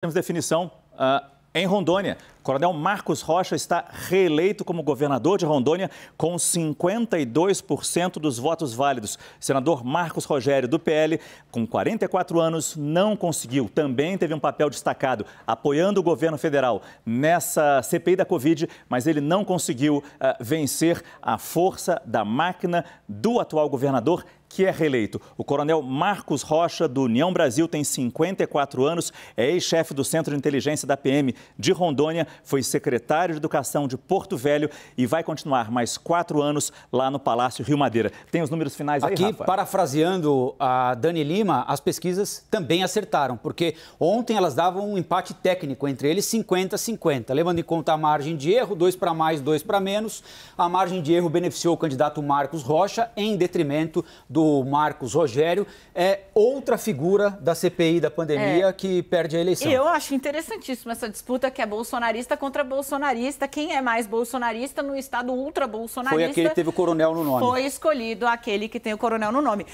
Temos definição. Uh, em Rondônia, Coronel Marcos Rocha está reeleito como governador de Rondônia com 52% dos votos válidos. Senador Marcos Rogério, do PL, com 44 anos, não conseguiu. Também teve um papel destacado, apoiando o governo federal nessa CPI da Covid, mas ele não conseguiu uh, vencer a força da máquina do atual governador que é reeleito. O coronel Marcos Rocha, do União Brasil, tem 54 anos, é ex-chefe do Centro de Inteligência da PM de Rondônia, foi secretário de Educação de Porto Velho e vai continuar mais quatro anos lá no Palácio Rio Madeira. Tem os números finais Aqui, aí, Aqui, parafraseando a Dani Lima, as pesquisas também acertaram, porque ontem elas davam um empate técnico entre eles 50-50. Levando em conta a margem de erro, dois para mais, dois para menos, a margem de erro beneficiou o candidato Marcos Rocha, em detrimento do Marcos Rogério. É outra figura da CPI da pandemia é. que perde a eleição. Eu acho interessantíssima essa disputa disputa que é bolsonarista contra bolsonarista. Quem é mais bolsonarista no estado ultra-bolsonarista? Foi aquele que teve o coronel no nome. Foi escolhido aquele que tem o coronel no nome.